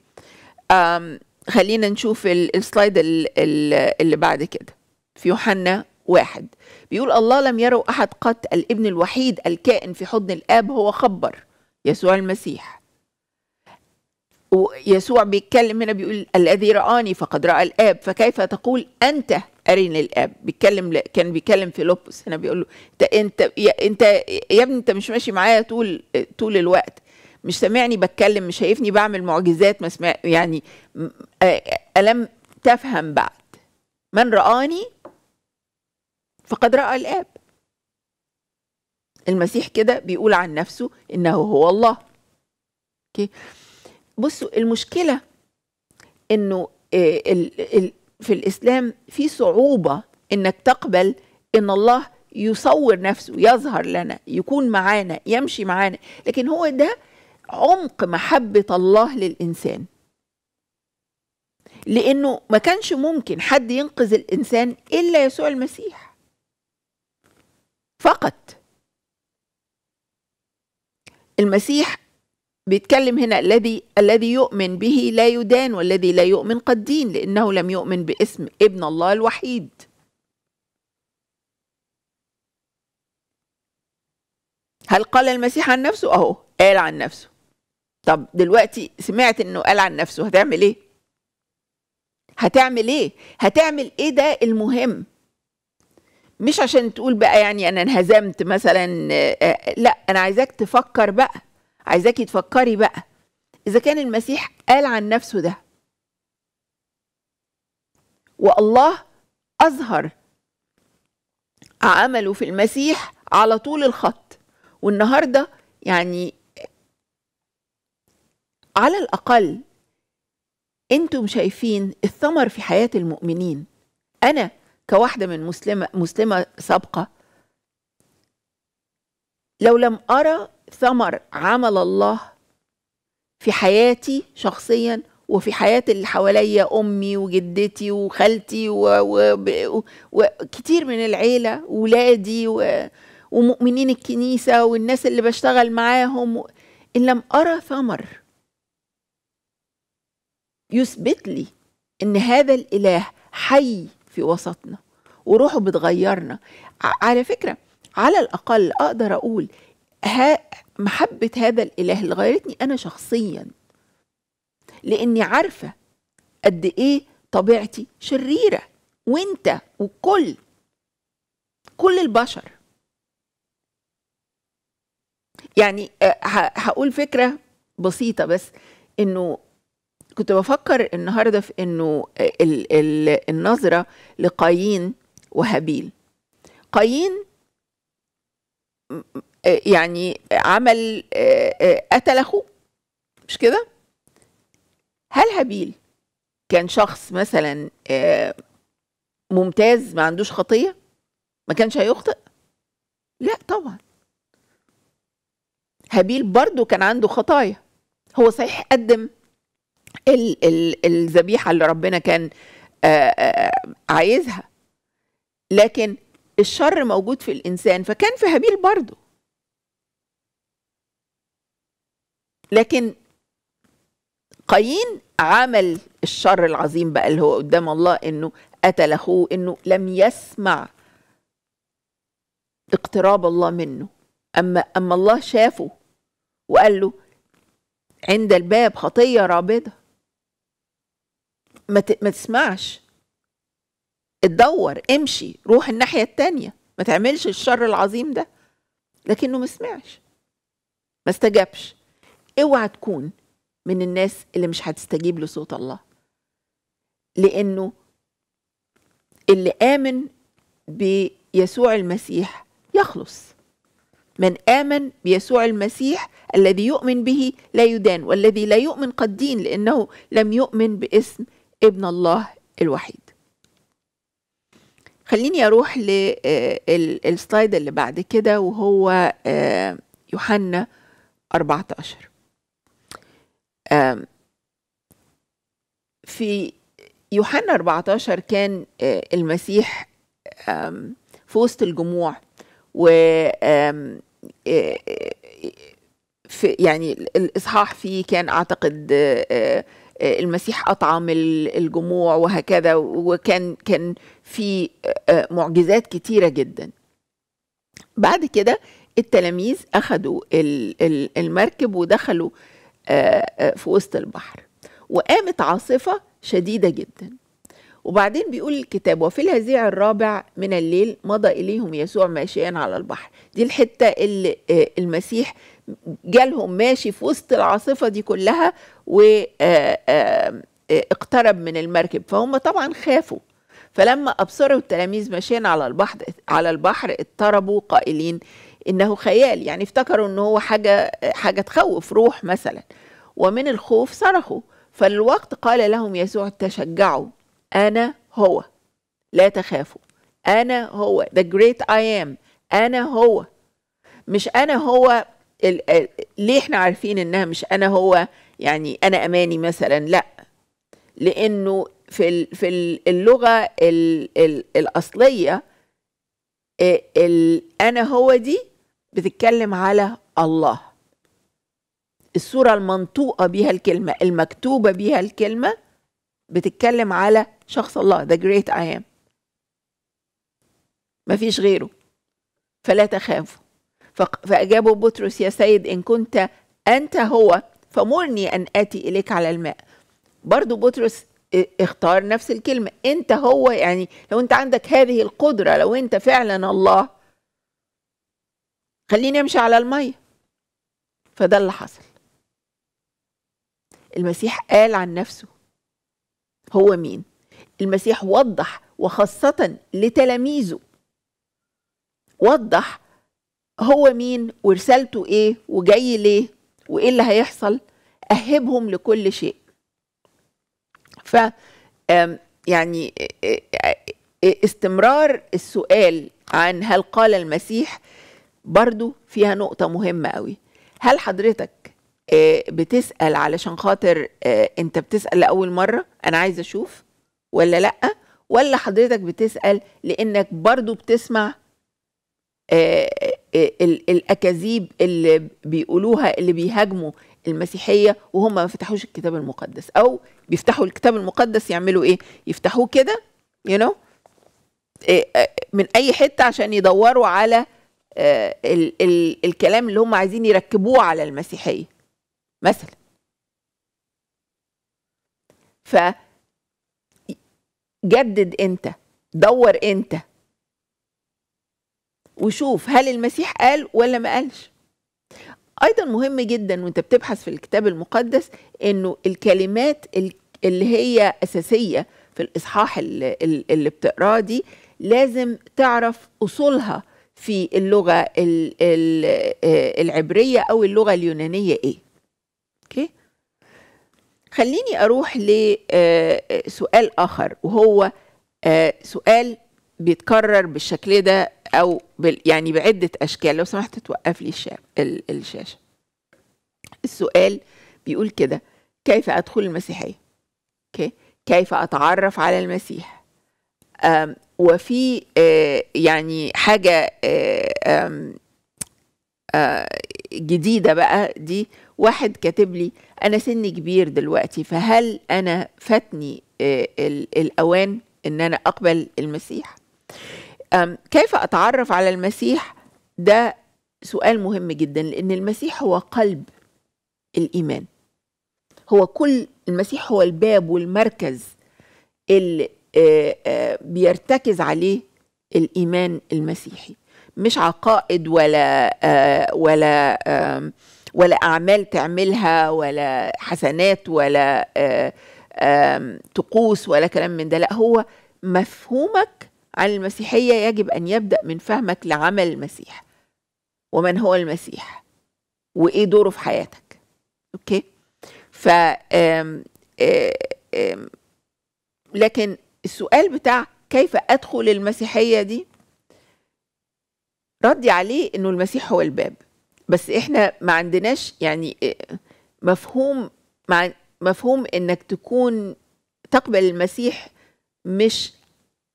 خلينا نشوف السلايد اللي بعد كده في يوحنا واحد بيقول الله لم يروا أحد قط الابن الوحيد الكائن في حضن الآب هو خبر يسوع المسيح ويسوع بيتكلم هنا بيقول الذي رآني فقد رأى الآب فكيف تقول أنت أرني الآب بيتكلم كان بيتكلم فيلبس هنا بيقول له أنت أنت يا ابني أنت مش ماشي معايا طول طول الوقت مش سامعني بتكلم مش شايفني بعمل معجزات ما سمع يعني ألم تفهم بعد من رآني فقد رأى الآب المسيح كده بيقول عن نفسه إنه هو الله اوكي okay. بصوا المشكله انه آه، في الاسلام في صعوبه انك تقبل ان الله يصور نفسه يظهر لنا يكون معانا يمشي معانا لكن هو ده عمق محبه الله للانسان لانه ما كانش ممكن حد ينقذ الانسان الا يسوع المسيح فقط المسيح بيتكلم هنا الذي الذي يؤمن به لا يدان والذي لا يؤمن قد دين لأنه لم يؤمن باسم ابن الله الوحيد هل قال المسيح عن نفسه اهو قال عن نفسه طب دلوقتي سمعت انه قال عن نفسه هتعمل ايه هتعمل ايه هتعمل ايه ده المهم مش عشان تقول بقى يعني انا انهزمت مثلا آه، آه، لا انا عايزاك تفكر بقى عايزاكي تفكري بقى إذا كان المسيح قال عن نفسه ده والله أظهر عمله في المسيح على طول الخط والنهارده يعني على الأقل أنتم شايفين الثمر في حياة المؤمنين أنا كواحدة من مسلمة مسلمة سابقة لو لم أرى ثمر عمل الله في حياتي شخصيا وفي حياة اللي حواليا أمي وجدتي وخالتي وكتير من العيلة ولادي ومؤمنين الكنيسة والناس اللي بشتغل معاهم إن لم أرى ثمر يثبت لي إن هذا الإله حي في وسطنا وروحه بتغيرنا على فكرة على الأقل أقدر أقول ها محبة هذا الإله اللي غيرتني أنا شخصيا لأني عارفة قد إيه طبيعتي شريرة وأنت وكل كل البشر يعني آه، هقول فكرة بسيطة بس إنه كنت بفكر النهاردة في إنه آه، ال ال النظرة لقايين وهابيل قايين يعني عمل آه، آه، قتل اخوه مش كده هل هابيل كان شخص مثلا آه، ممتاز ما عندوش خطيه ما كانش هيخطئ لا طبعا هابيل برضو كان عنده خطايا هو صحيح قدم ال ال الذبيحه اللي ربنا كان عايزها لكن الشر موجود في الانسان فكان في هابيل برضه لكن قايين عمل الشر العظيم بقى اللي هو قدام الله انه قتل اخوه انه لم يسمع اقتراب الله منه اما اما الله شافه وقال له عند الباب خطيه رابضه ما ما تسمعش اتدور امشي روح الناحيه الثانيه ما تعملش الشر العظيم ده لكنه ما سمعش ما استجابش اوعى تكون من الناس اللي مش هتستجيب لصوت الله لانه اللي امن بيسوع المسيح يخلص من امن بيسوع المسيح الذي يؤمن به لا يدان والذي لا يؤمن قد دين لانه لم يؤمن باسم ابن الله الوحيد خليني اروح للسلايد آه، اللي بعد كده وهو آه، يوحنا 14 في يوحنا 14 كان آه، المسيح في وسط الجموع و آه، في يعني الاصحاح فيه كان اعتقد آه، المسيح اطعم الجموع وهكذا وكان كان في معجزات كتيره جدا بعد كده التلاميذ اخذوا المركب ودخلوا في وسط البحر وقامت عاصفة شديدة جدا وبعدين بيقول الكتاب وفي الهزيع الرابع من الليل مضى إليهم يسوع ماشيا على البحر دي الحتة اللي آه، المسيح جالهم ماشي في وسط العاصفة دي كلها واقترب آه، آه، من المركب فهم طبعا خافوا فلما أبصروا التلاميذ ماشيين على البحر على البحر اضطربوا قائلين انه خيال يعني افتكروا ان هو حاجه حاجه تخوف روح مثلا ومن الخوف صرخوا فالوقت قال لهم يسوع تشجعوا انا هو لا تخافوا انا هو the great I am انا هو مش انا هو ال... ليه احنا عارفين انها مش انا هو يعني انا اماني مثلا لا لانه في في اللغه ال... ال... الاصليه آه، انا هو دي بتتكلم على الله الصورة المنطوقة بيها الكلمة المكتوبة بيها الكلمة بتتكلم على شخص الله the great I am مفيش غيره فلا تخافوا فأجابوا بطرس يا سيد إن كنت أنت هو فمرني أن آتي إليك على الماء برضو بطرس اختار نفس الكلمة أنت هو يعني لو أنت عندك هذه القدرة لو أنت فعلا الله خليني امشي على الميه فده اللي حصل المسيح قال عن نفسه هو مين المسيح وضح وخاصه لتلاميذه وضح هو مين ورسالته ايه وجاي ليه وايه اللي هيحصل اهبهم لكل شيء ف يعني استمرار السؤال عن هل قال المسيح برضو فيها نقطة مهمة قوي هل حضرتك آه، بتسأل علشان خاطر آه، انت بتسأل لأول مرة أنا عايز أشوف ولا لأ ولا حضرتك بتسأل لأنك برضو بتسمع آه، الأكاذيب اللي بيقولوها اللي بيهاجموا المسيحية وهم ما فتحوش الكتاب المقدس أو بيفتحوا الكتاب المقدس يعملوا إيه يفتحوه كده you know من أي حتة عشان يدوروا على آه، ال ال الكلام اللي هم عايزين يركبوه على المسيحيه مثلا ف جدد انت دور انت وشوف هل المسيح قال ولا ما قالش ايضا مهم جدا وانت بتبحث في الكتاب المقدس انه الكلمات اللي هي اساسيه في الاصحاح اللي بتقراه دي لازم تعرف اصولها في اللغة آه، العبرية أو اللغة اليونانية إيه أوكي خليني أروح لسؤال آه، آخر وهو آه، سؤال بيتكرر بالشكل ده أو يعني بعدة أشكال لو سمحت توقف لي الشاشة السؤال بيقول كده كيف أدخل المسيحية أوكي كيف أتعرف على المسيح وفي آه، يعني حاجة آه، آه، جديدة بقى دي واحد كاتب لي أنا سني كبير دلوقتي فهل أنا فاتني الأوان إن أنا أقبل المسيح؟ كيف أتعرف على المسيح؟ ده سؤال مهم جدا لأن المسيح هو قلب الإيمان هو كل المسيح هو الباب والمركز اللي آه، آه، بيرتكز عليه الايمان المسيحي مش عقائد ولا آه، ولا ولا اعمال تعملها ولا حسنات ولا طقوس ولا كلام من ده لا هو مفهومك عن المسيحيه يجب ان يبدا من فهمك لعمل المسيح ومن هو المسيح وايه دوره في حياتك اوكي ف لكن السؤال بتاع كيف أدخل المسيحية دي ردي عليه إنه المسيح هو الباب بس إحنا ما عندناش يعني آه، مفهوم مع مفهوم إنك تكون تقبل المسيح مش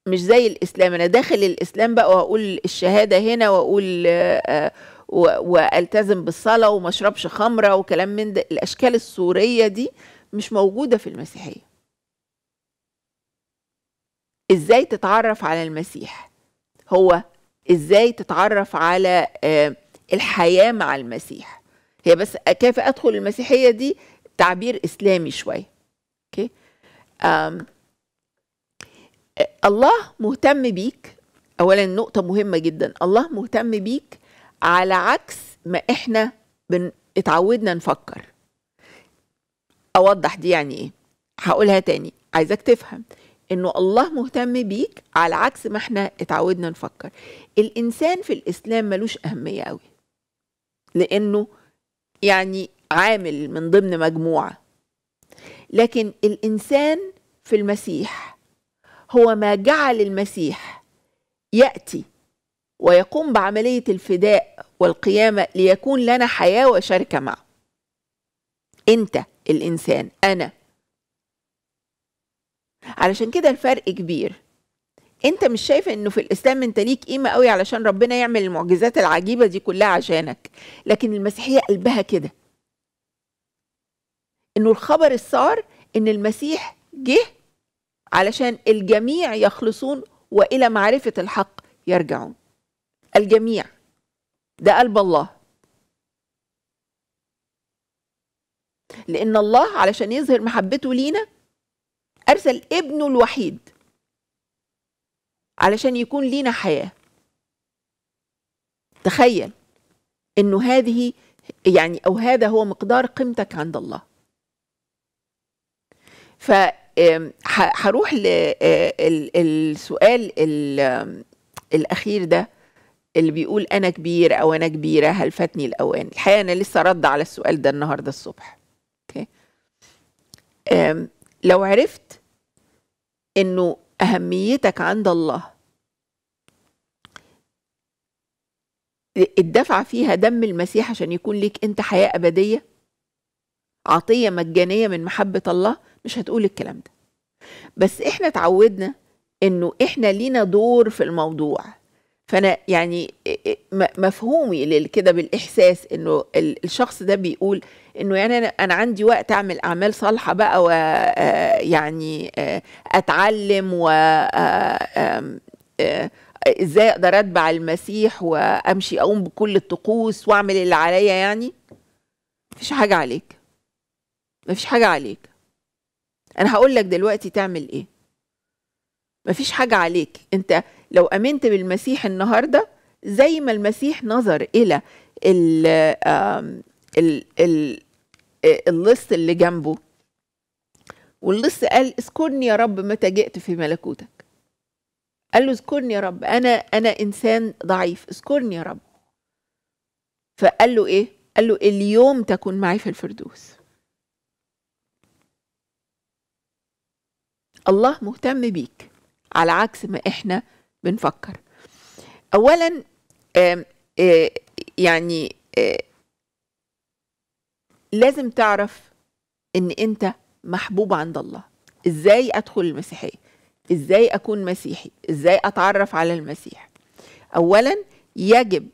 مش زي الاسلام انا داخل الاسلام بقى واقول الشهاده هنا واقول آه، آه، والتزم بالصلاه وما اشربش خمره وكلام من ده الاشكال الصوريه دي مش موجوده في المسيحيه ازاي تتعرف على المسيح هو ازاي تتعرف على آه، الحياه مع المسيح هي بس كيف ادخل المسيحيه دي تعبير اسلامي شويه اوكي الله مهتم بيك اولا نقطه مهمه جدا الله مهتم بيك على عكس ما احنا بن اتعودنا نفكر اوضح دي يعني ايه هقولها تاني عايزك تفهم انه الله مهتم بيك على عكس ما احنا اتعودنا نفكر الانسان في الاسلام ملوش اهميه قوي لانه يعني عامل من ضمن مجموعه لكن الانسان في المسيح هو ما جعل المسيح ياتي ويقوم بعمليه الفداء والقيامه ليكون لنا حياه وشركه معه انت الانسان انا علشان كده الفرق كبير انت مش شايف انه في الاسلام انت ليك قيمه قوي علشان ربنا يعمل المعجزات العجيبه دي كلها عشانك لكن المسيحيه قلبها كده انه الخبر الصار ان المسيح جه علشان الجميع يخلصون والى معرفه الحق يرجعون الجميع ده قلب الله لان الله علشان يظهر محبته لينا أرسل ابنه الوحيد علشان يكون لينا حياة تخيل انه هذه يعني او هذا هو مقدار قيمتك عند الله ف هروح للسؤال الاخير ده اللي بيقول انا كبير او انا كبيره هل فاتني الاوان الحقيقه انا لسه رد على السؤال ده النهارده الصبح اوكي لو عرفت انه اهميتك عند الله الدفع فيها دم المسيح عشان يكون ليك انت حياة ابدية عطية مجانية من محبة الله مش هتقول الكلام ده بس احنا اتعودنا انه احنا لينا دور في الموضوع فانا يعني مفهومي كده بالاحساس انه الشخص ده بيقول انه يعني انا عندي وقت اعمل اعمال صالحه بقى ويعني اتعلم و ازاي اقدر اتبع المسيح وامشي اقوم بكل الطقوس واعمل اللي عليا يعني مفيش حاجه عليك مفيش حاجه عليك انا هقول لك دلوقتي تعمل ايه مفيش حاجه عليك انت لو امنت بالمسيح النهارده زي ما المسيح نظر الى ال اللص اللي جنبه واللص قال اذكرني يا رب متى جئت في ملكوتك قال له اذكرني يا رب انا انا انسان ضعيف اذكرني يا رب فقال له ايه قال له اليوم تكون معي في الفردوس الله مهتم بيك على عكس ما احنا بنفكر اولا يعني لازم تعرف ان انت محبوب عند الله ازاي ادخل المسيحيه ازاي اكون مسيحي ازاي اتعرف على المسيح اولا يجب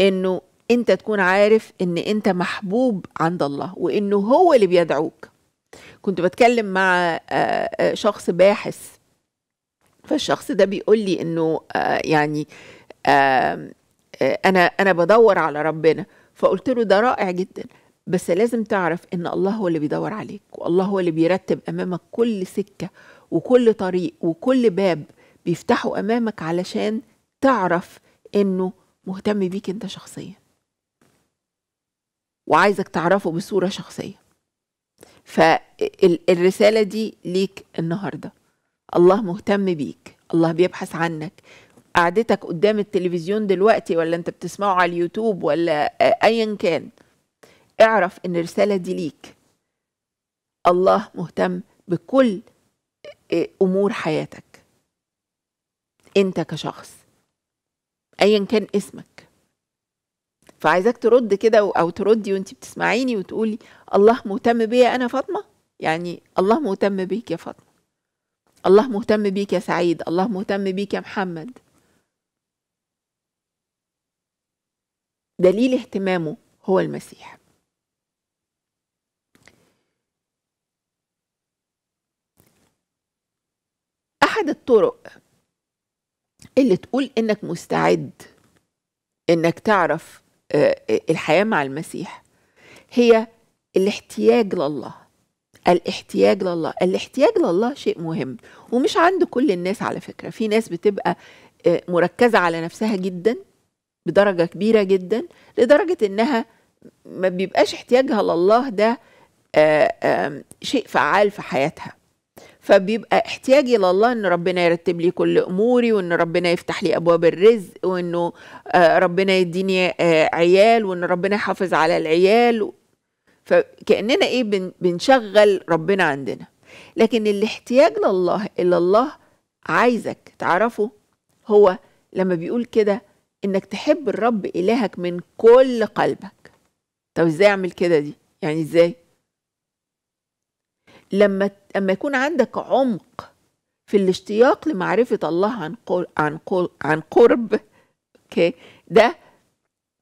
انه انت تكون عارف ان انت محبوب عند الله وانه هو اللي بيدعوك كنت بتكلم مع شخص باحث فالشخص ده بيقول لي انه آه، يعني آه، انا انا بدور على ربنا فقلت له ده رائع جدا بس لازم تعرف ان الله هو اللي بيدور عليك والله هو اللي بيرتب امامك كل سكه وكل طريق وكل باب بيفتحه امامك علشان تعرف انه مهتم بيك انت شخصيا وعايزك تعرفه بصوره شخصيه فالرساله دي ليك النهارده الله مهتم بيك الله بيبحث عنك قعدتك قدام التلفزيون دلوقتي ولا انت بتسمعه على اليوتيوب ولا آه، ايا كان اعرف ان الرسالة دي ليك الله مهتم بكل آه، امور حياتك انت كشخص ايا كان اسمك فعايزاك ترد كده او تردي وانت بتسمعيني وتقولي الله مهتم بيا انا فاطمه يعني الله مهتم بيك يا فاطمه الله مهتم بيك يا سعيد الله مهتم بيك يا محمد دليل اهتمامه هو المسيح احد الطرق اللي تقول انك مستعد انك تعرف آه، آه، الحياه مع المسيح هي الاحتياج لله الاحتياج لله الاحتياج لله شيء مهم ومش عند كل الناس على فكرة في ناس بتبقى آه، مركزة على نفسها جدا بدرجة كبيرة جدا لدرجة انها ما بيبقاش احتياجها لله ده آه، شيء فعال في حياتها فبيبقى احتياجي لله ان ربنا يرتب لي كل اموري وان ربنا يفتح لي ابواب الرزق وانه آه، ربنا يديني عيال وان ربنا يحافظ على العيال فكأننا إيه بنشغل ربنا عندنا لكن الاحتياج لله اللي الله عايزك تعرفه هو لما بيقول كده إنك تحب الرب إلهك من كل قلبك طب إزاي أعمل كده دي يعني إزاي لما لما يكون عندك عمق في الاشتياق لمعرفة الله عن قول عن قر... عن قرب اوكي ده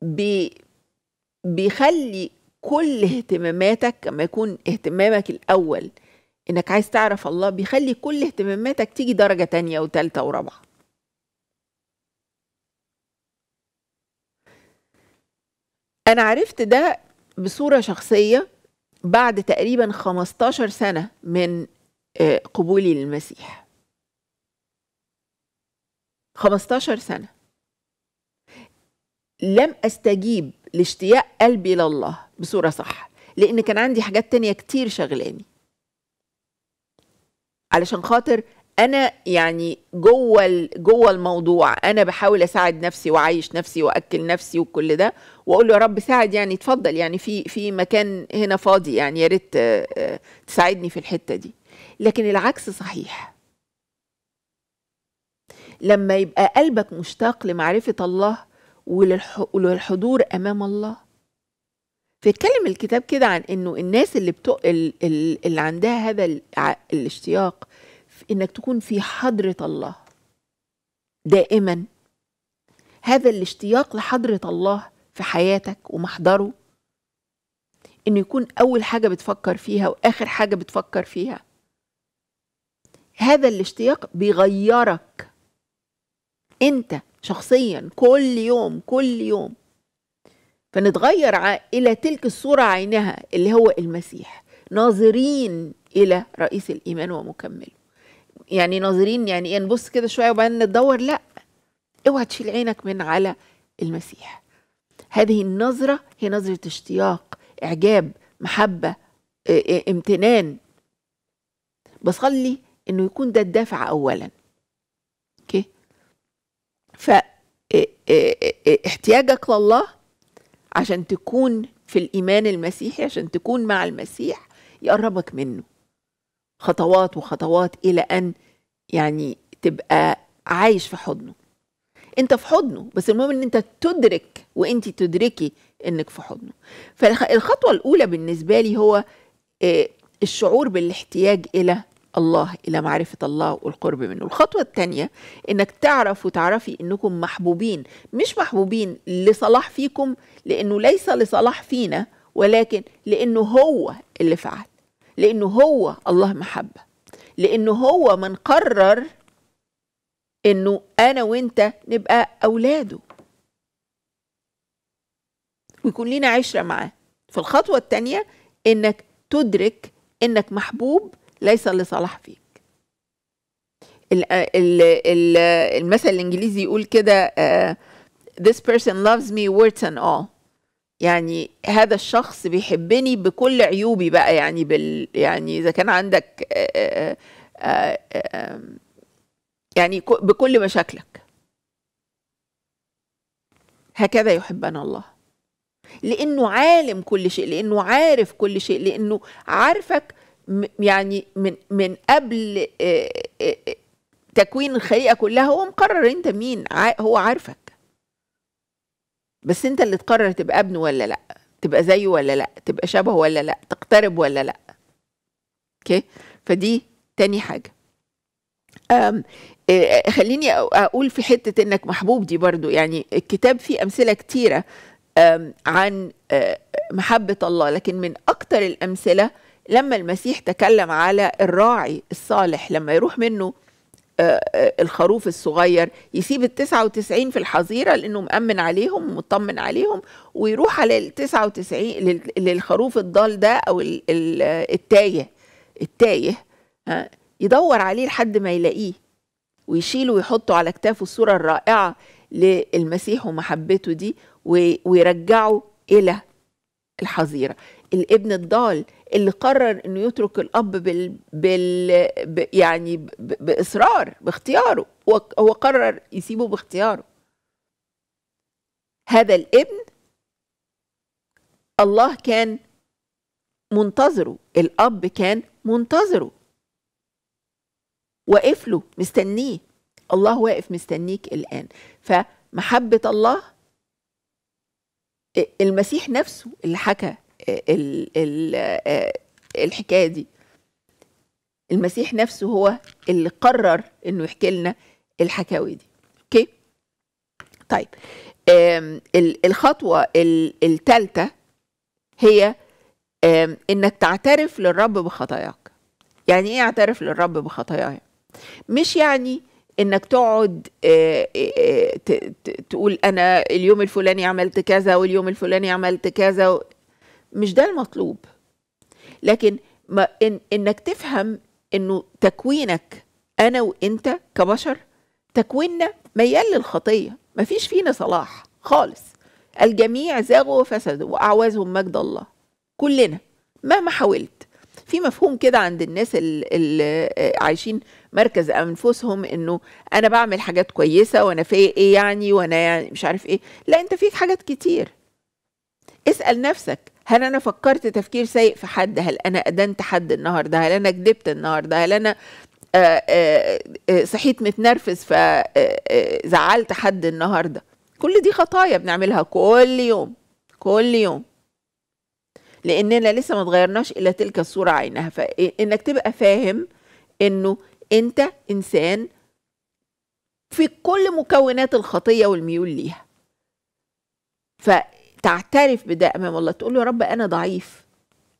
بي... بيخلي كل اهتماماتك لما يكون اهتمامك الأول إنك عايز تعرف الله بيخلي كل اهتماماتك تيجي درجة تانية وتالتة ورابعة أنا عرفت ده بصورة شخصية بعد تقريبا 15 سنة من آه، قبولي للمسيح 15 سنة لم أستجيب لاشتياق قلبي لله بصورة صح لأن كان عندي حاجات تانية كتير شغلاني علشان خاطر أنا يعني جوه جوه الموضوع أنا بحاول أساعد نفسي وأعيش نفسي وأكل نفسي وكل ده وأقول له يا رب ساعد يعني اتفضل يعني في في مكان هنا فاضي يعني يا ريت آه، آه، تساعدني في الحتة دي لكن العكس صحيح لما يبقى قلبك مشتاق لمعرفة الله وللحضور أمام الله فيتكلم الكتاب كده عن انه الناس اللي بتو... اللي عندها هذا الاشتياق انك تكون في حضره الله دائما هذا الاشتياق لحضره الله في حياتك ومحضره انه يكون اول حاجه بتفكر فيها واخر حاجه بتفكر فيها هذا الاشتياق بيغيرك انت شخصيا كل يوم كل يوم فنتغير إلى تلك الصورة عينها اللي هو المسيح ناظرين إلى رئيس الإيمان ومكمله يعني ناظرين يعني ايه نبص كده شوية وبعدين ندور لا اوعى تشيل عينك من على المسيح هذه النظرة هي نظرة اشتياق إعجاب محبة امتنان بصلي انه يكون ده الدافع اولا اوكي ف احتياجك لله عشان تكون في الإيمان المسيحي عشان تكون مع المسيح يقربك منه خطوات وخطوات إلى أن يعني تبقى عايش في حضنه انت في حضنه بس المهم ان انت تدرك وانت تدركي انك في حضنه فالخطوه الاولى بالنسبه لي هو آه، الشعور بالاحتياج الى الله إلى معرفة الله والقرب منه الخطوة الثانية إنك تعرف وتعرفي إنكم محبوبين مش محبوبين لصلاح فيكم لأنه ليس لصلاح فينا ولكن لأنه هو اللي فعل لأنه هو الله محبة لأنه هو من قرر إنه أنا وإنت نبقى أولاده ويكون لينا عشرة معاه فالخطوة الثانيه إنك تدرك إنك محبوب ليس لصلاح فيك آه، المثل الانجليزي يقول كده آه، this person loves me words and all يعني هذا الشخص بيحبني بكل عيوبي بقى يعني بال يعني اذا كان عندك آه، يعني بكل مشاكلك هكذا يحبنا الله لانه عالم كل شيء لانه عارف كل شيء لانه عارفك يعني من من قبل آه، آه، آه، تكوين الخليقه كلها هو مقرر انت مين هو عارفك بس انت اللي تقرر تبقى ابنه ولا لا تبقى زيه ولا لا تبقى شبهه ولا لا تقترب ولا لا اوكي فدي تاني حاجه أم خليني اقول في حته انك محبوب دي برضو يعني الكتاب فيه امثله كتيره عن محبه الله لكن من اكتر الامثله لما المسيح تكلم على الراعي الصالح لما يروح منه آه، آه، الخروف الصغير يسيب التسعة وتسعين في الحظيرة لأنه مأمن عليهم ومطمن عليهم ويروح على التسعة وتسعين للخروف الضال ده أو التايه التايه آه، يدور عليه لحد ما يلاقيه ويشيله ويحطه على كتافه الصورة الرائعة للمسيح ومحبته دي ويرجعه إلى الحظيرة الابن الضال اللي قرر انه يترك الاب بال, بال... ب... يعني ب... باصرار باختياره هو... هو قرر يسيبه باختياره هذا الابن الله كان منتظره الاب كان منتظره واقف له مستنيه الله واقف مستنيك الان فمحبه الله المسيح نفسه اللي حكى ال ال آه، الحكايه دي المسيح نفسه هو اللي قرر انه يحكي لنا الحكاوي دي اوكي طيب الخطوه الثالثه هي انك تعترف للرب بخطاياك يعني ايه اعترف للرب بخطاياي مش يعني انك تقعد آه، آه، تقول انا اليوم الفلاني عملت كذا واليوم الفلاني عملت كذا مش ده المطلوب لكن ما إن انك تفهم انه تكوينك انا وانت كبشر تكويننا ميال للخطيه ما فيش فينا صلاح خالص الجميع زاغوا وفسدوا واعوزهم مجد الله كلنا مهما حاولت في مفهوم كده عند الناس اللي عايشين مركز انفسهم انه انا بعمل حاجات كويسه وانا في ايه يعني وانا يعني مش عارف ايه لا انت فيك حاجات كتير اسال نفسك هل انا فكرت تفكير سيء في حد هل انا ادنت حد النهارده هل انا كدبت النهارده هل انا آه، آه، آه، صحيت متنرفز فزعلت حد النهارده كل دي خطايا بنعملها كل يوم كل يوم لاننا لسه ما اتغيرناش الى تلك الصوره عينها فانك تبقى فاهم انه انت انسان في كل مكونات الخطيه والميول ليها ف تعترف بده امام الله تقول له يا رب انا ضعيف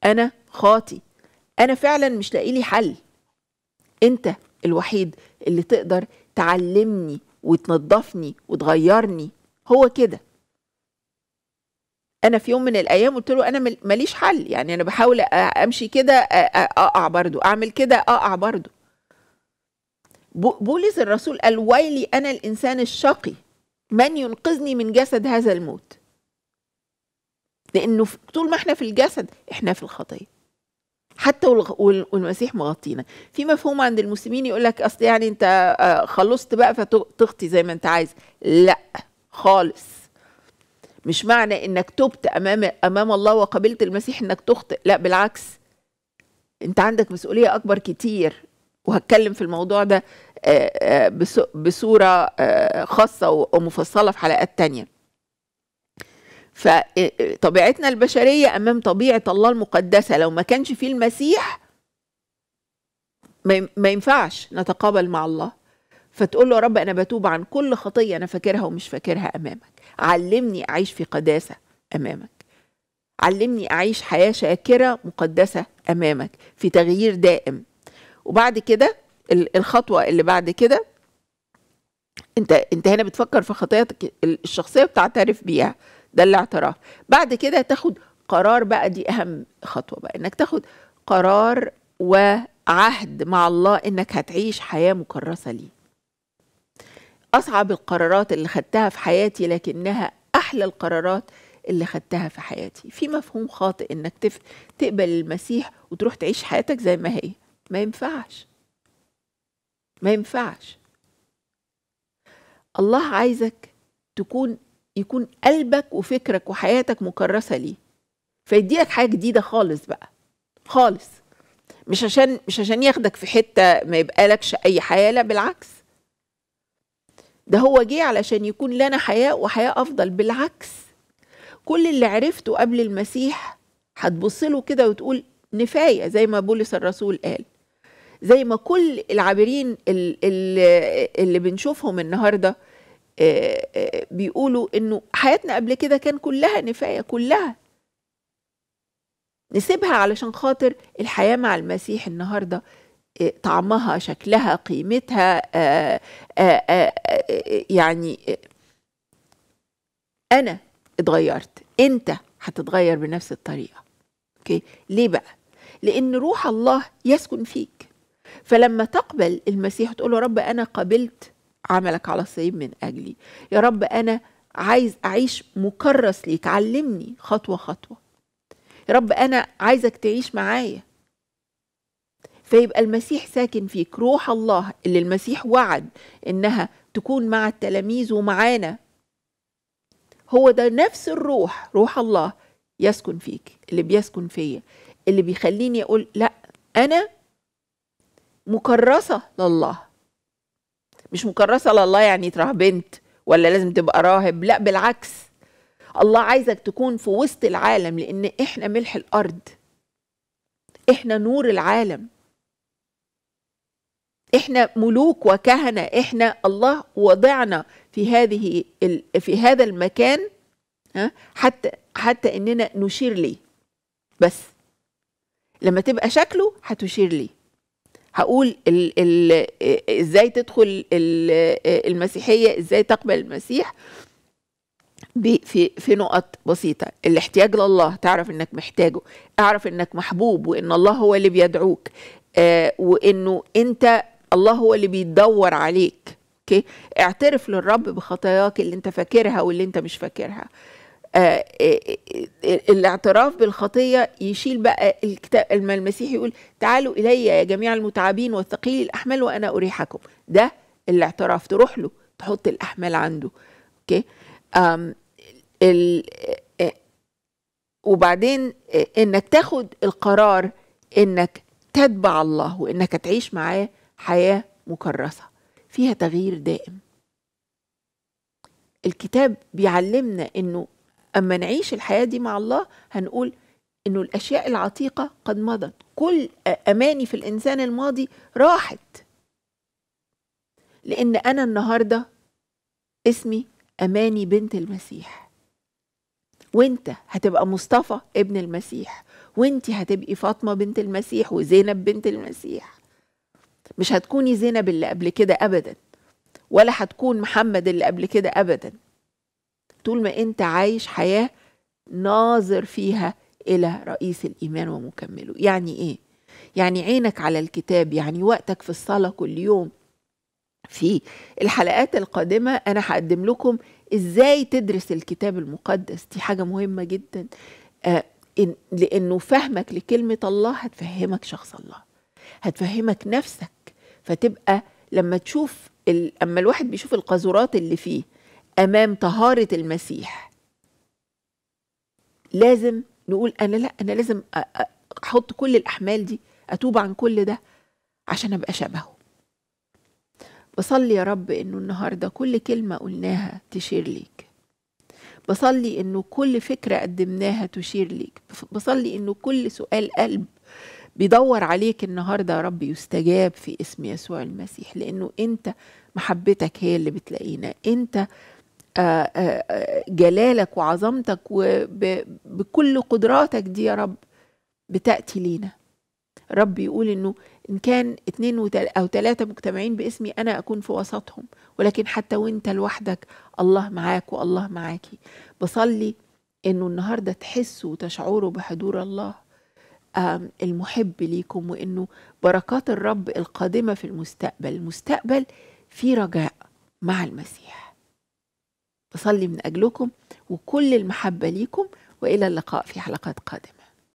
انا خاطي انا فعلا مش لاقي لي حل انت الوحيد اللي تقدر تعلمني وتنظفني وتغيرني هو كده انا في يوم من الايام قلت له انا ماليش حل يعني انا بحاول امشي كده اقع برضو اعمل كده اقع برضو بولس الرسول قال ويلي انا الانسان الشقي من ينقذني من جسد هذا الموت لانه طول ما احنا في الجسد احنا في الخطيه حتى والمسيح مغطينا في مفهوم عند المسلمين يقول لك اصل يعني انت آه، خلصت بقى فتغطي زي ما انت عايز لا خالص مش معنى انك تبت امام امام الله وقبلت المسيح انك تخطئ لا بالعكس انت عندك مسؤوليه اكبر كتير وهتكلم في الموضوع ده آه، آه، بصوره خاصه ومفصله في حلقات تانيه فطبيعتنا البشريه امام طبيعه الله المقدسه لو ما كانش فيه المسيح ما ينفعش نتقابل مع الله فتقول له يا رب انا بتوب عن كل خطيه انا فاكرها ومش فاكرها امامك علمني اعيش في قداسه امامك علمني اعيش حياه شاكره مقدسه امامك في تغيير دائم وبعد كده الخطوه اللي بعد كده انت انت هنا بتفكر في خطاياتك الشخصيه بتعترف بيها ده الاعتراف بعد كده تاخد قرار بقى دي اهم خطوه بقى انك تاخد قرار وعهد مع الله انك هتعيش حياه مكرسه ليه اصعب القرارات اللي خدتها في حياتي لكنها احلى القرارات اللي خدتها في حياتي في مفهوم خاطئ انك تف... تقبل المسيح وتروح تعيش حياتك زي ما هي ما ينفعش ما ينفعش الله عايزك تكون يكون قلبك وفكرك وحياتك مكرسه ليه فيديك حاجه جديده خالص بقى خالص مش عشان مش عشان ياخدك في حته ما يبقالكش اي حياه لا بالعكس ده هو جه علشان يكون لنا حياه وحياه افضل بالعكس كل اللي عرفته قبل المسيح هتبص له كده وتقول نفايه زي ما بولس الرسول قال زي ما كل العابرين اللي بنشوفهم النهارده آه، آه، بيقولوا انه حياتنا قبل كده كان كلها نفايه كلها نسيبها علشان خاطر الحياه مع المسيح النهارده آه، طعمها شكلها قيمتها يعني انا اتغيرت انت هتتغير بنفس الطريقه اوكي ليه بقى لان روح الله يسكن فيك فلما تقبل المسيح تقول له رب انا قبلت عملك على الصليب من أجلي يا رب أنا عايز أعيش مكرس ليك علمني خطوة خطوة يا رب أنا عايزك تعيش معايا فيبقى المسيح ساكن فيك روح الله اللي المسيح وعد إنها تكون مع التلاميذ ومعانا هو ده نفس الروح روح الله يسكن فيك اللي بيسكن فيا اللي بيخليني أقول لأ أنا مكرسة لله مش مكرسه لله يعني بنت ولا لازم تبقى راهب لا بالعكس الله عايزك تكون في وسط العالم لان احنا ملح الارض احنا نور العالم احنا ملوك وكهنه احنا الله وضعنا في هذه في هذا المكان ها حتى حتى اننا نشير ليه بس لما تبقى شكله هتشير ليه هقول ال ال ازاي تدخل المسيحيه ازاي تقبل المسيح في في نقط بسيطه الاحتياج لله تعرف انك محتاجه اعرف انك محبوب وان الله هو اللي بيدعوك آه وانه انت الله هو اللي بيدور عليك اوكي اعترف للرب بخطاياك اللي انت فاكرها واللي انت مش فاكرها آه، آه، آه، الاعتراف بالخطيه يشيل بقى الكتاب المسيح يقول تعالوا الي يا جميع المتعبين والثقيل الاحمال وانا اريحكم ده الاعتراف تروح له تحط الاحمال عنده اوكي أم ال وبعدين انك تاخد القرار انك تتبع الله وانك تعيش معاه حياه مكرسه فيها تغيير دائم الكتاب بيعلمنا انه أما نعيش الحياة دي مع الله هنقول إنه الأشياء العتيقة قد مضت كل أماني في الإنسان الماضي راحت لأن أنا النهاردة اسمي أماني بنت المسيح وانت هتبقى مصطفى ابن المسيح وانت هتبقي فاطمة بنت المسيح وزينب بنت المسيح مش هتكوني زينب اللي قبل كده أبدا ولا هتكون محمد اللي قبل كده أبدا طول ما انت عايش حياه ناظر فيها الى رئيس الايمان ومكمله يعني ايه يعني عينك على الكتاب يعني وقتك في الصلاه كل يوم في الحلقات القادمه انا هقدم لكم ازاي تدرس الكتاب المقدس دي حاجه مهمه جدا آه، لانه فهمك لكلمه الله هتفهمك شخص الله هتفهمك نفسك فتبقى لما تشوف ال... اما الواحد بيشوف القاذورات اللي فيه امام طهاره المسيح لازم نقول انا لا انا لازم احط كل الاحمال دي اتوب عن كل ده عشان ابقى شبهه بصلي يا رب انه النهارده كل كلمه قلناها تشير ليك بصلي انه كل فكره قدمناها تشير ليك بصلي انه كل سؤال قلب بيدور عليك النهارده يا رب يستجاب في اسم يسوع المسيح لانه انت محبتك هي اللي بتلاقينا انت آه، آه، آه، جلالك وعظمتك وبكل قدراتك دي يا رب بتأتي لينا رب يقول انه ان كان اتنين او تلاتة مجتمعين باسمي انا اكون في وسطهم ولكن حتى وانت لوحدك الله معاك والله معاكي بصلي انه النهاردة تحسوا وتشعروا بحضور الله المحب ليكم وانه بركات الرب القادمة في المستقبل المستقبل في رجاء مع المسيح بصلي من أجلكم وكل المحبة ليكم وإلى اللقاء في حلقات قادمة